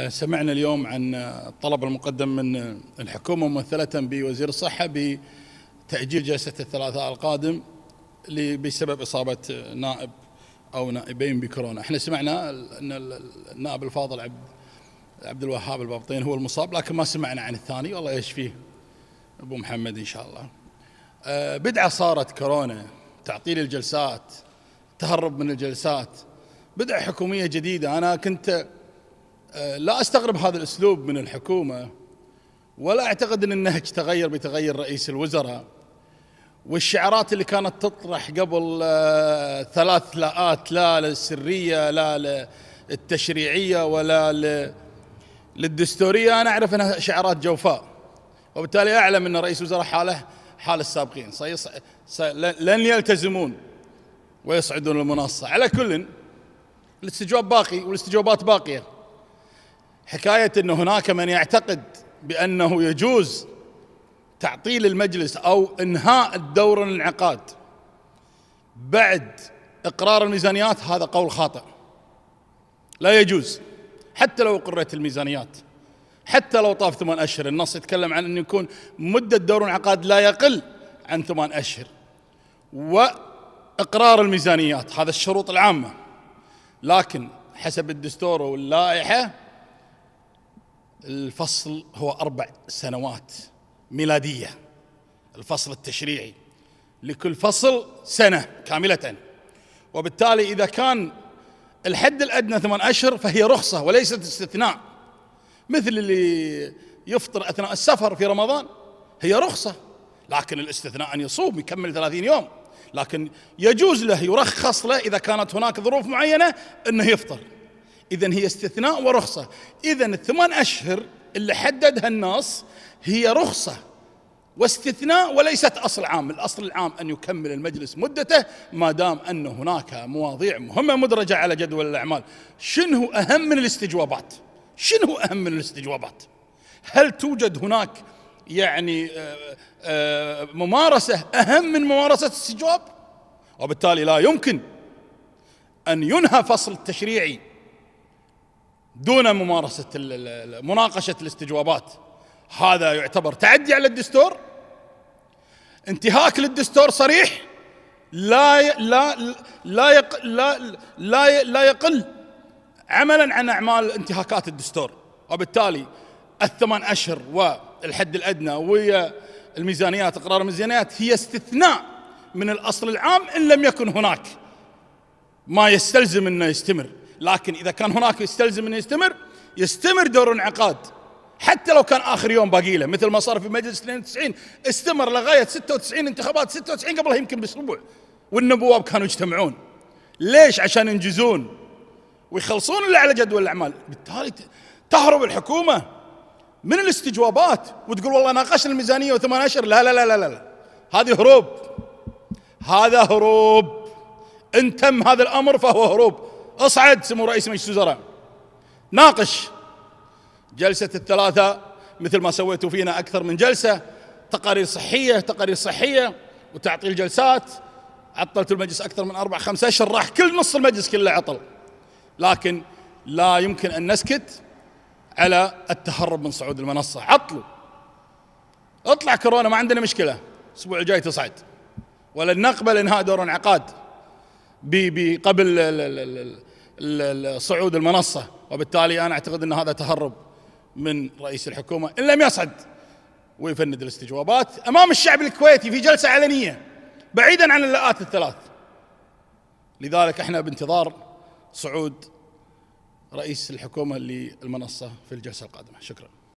آه، سمعنا اليوم عن آه، الطلب المقدم من آه، الحكومة ممثلة بوزير الصحة بتأجيل جلسة الثلاثاء القادم بسبب إصابة نائب أو نائبين بكورونا احنا سمعنا أن النائب الفاضل عبد عبد الوهاب البابطين هو المصاب لكن ما سمعنا عن الثاني والله يشفيه أبو محمد إن شاء الله بدعة صارت كورونا تعطيل الجلسات تهرب من الجلسات بدعة حكومية جديدة أنا كنت آه، لا استغرب هذا الاسلوب من الحكومه ولا اعتقد ان النهج تغير بتغير رئيس الوزراء والشعارات اللي كانت تطرح قبل آه، ثلاث لاءات لا للسريه لا للتشريعيه ولا للدستوريه انا اعرف انها شعارات جوفاء وبالتالي اعلم ان رئيس الوزراء حاله حال السابقين سيص... س... لن يلتزمون ويصعدون المنصه على كل الاستجواب باقي والاستجوابات باقيه حكاية أن هناك من يعتقد بأنه يجوز تعطيل المجلس أو إنهاء الدور الانعقاد بعد إقرار الميزانيات هذا قول خاطئ لا يجوز حتى لو قررت الميزانيات حتى لو طاف ثمان أشهر النص يتكلم عن أن يكون مدة دور الانعقاد لا يقل عن ثمان أشهر وإقرار الميزانيات هذا الشروط العامة لكن حسب الدستور واللائحة الفصل هو أربع سنوات ميلادية الفصل التشريعي لكل فصل سنة كاملة وبالتالي إذا كان الحد الأدنى ثمان أشهر فهي رخصة وليست استثناء مثل اللي يفطر أثناء السفر في رمضان هي رخصة لكن الاستثناء أن يصوم يكمل ثلاثين يوم لكن يجوز له يرخص له إذا كانت هناك ظروف معينة أنه يفطر إذا هي استثناء ورخصة إذا الثمان أشهر اللي حددها الناس هي رخصة واستثناء وليست أصل عام الأصل العام أن يكمل المجلس مدته ما دام أن هناك مواضيع مهمة مدرجة على جدول الأعمال شنو أهم من الاستجوابات شنو أهم من الاستجوابات هل توجد هناك يعني آه، آه، ممارسة أهم من ممارسة الاستجواب وبالتالي لا يمكن أن ينهى فصل التشريعي دون ممارسة مناقشة الاستجوابات هذا يعتبر تعدي على الدستور انتهاك للدستور صريح لا لا لا يق لا لا لا يقل عملا عن اعمال انتهاكات الدستور وبالتالي الثمان اشهر والحد الادنى ويا الميزانيات اقرار الميزانيات هي استثناء من الاصل العام ان لم يكن هناك ما يستلزم انه يستمر لكن إذا كان هناك يستلزم أنه يستمر يستمر دور انعقاد حتى لو كان آخر يوم باقي له مثل ما صار في مجلس 92 استمر لغاية 96 انتخابات 96 قبلها يمكن بأسبوع والنبواب كانوا يجتمعون ليش عشان ينجزون ويخلصون اللي على جدول الأعمال بالتالي تهرب الحكومة من الاستجوابات وتقول والله ناقشنا الميزانية وثمان أشهر لا لا لا لا لا هذه هروب هذا هروب ان تم هذا الامر فهو هروب اصعد سمو رئيس مجلس الوزراء ناقش جلسة الثلاثة مثل ما سويتوا فينا أكثر من جلسة تقارير صحية تقارير صحية وتعطيل جلسات عطلت المجلس أكثر من أربع خمسة أشهر راح كل نص المجلس كله عطل لكن لا يمكن أن نسكت على التهرب من صعود المنصة عطلوا اطلع كورونا ما عندنا مشكلة الأسبوع الجاي تصعد ولن نقبل إنهاء دور انعقاد قبل صعود المنصة وبالتالي أنا أعتقد أن هذا تهرب من رئيس الحكومة إن لم يصعد ويفند الاستجوابات أمام الشعب الكويتي في جلسة علنية بعيدا عن اللقاءات الثلاث لذلك احنا بانتظار صعود رئيس الحكومة للمنصة في الجلسة القادمة شكرا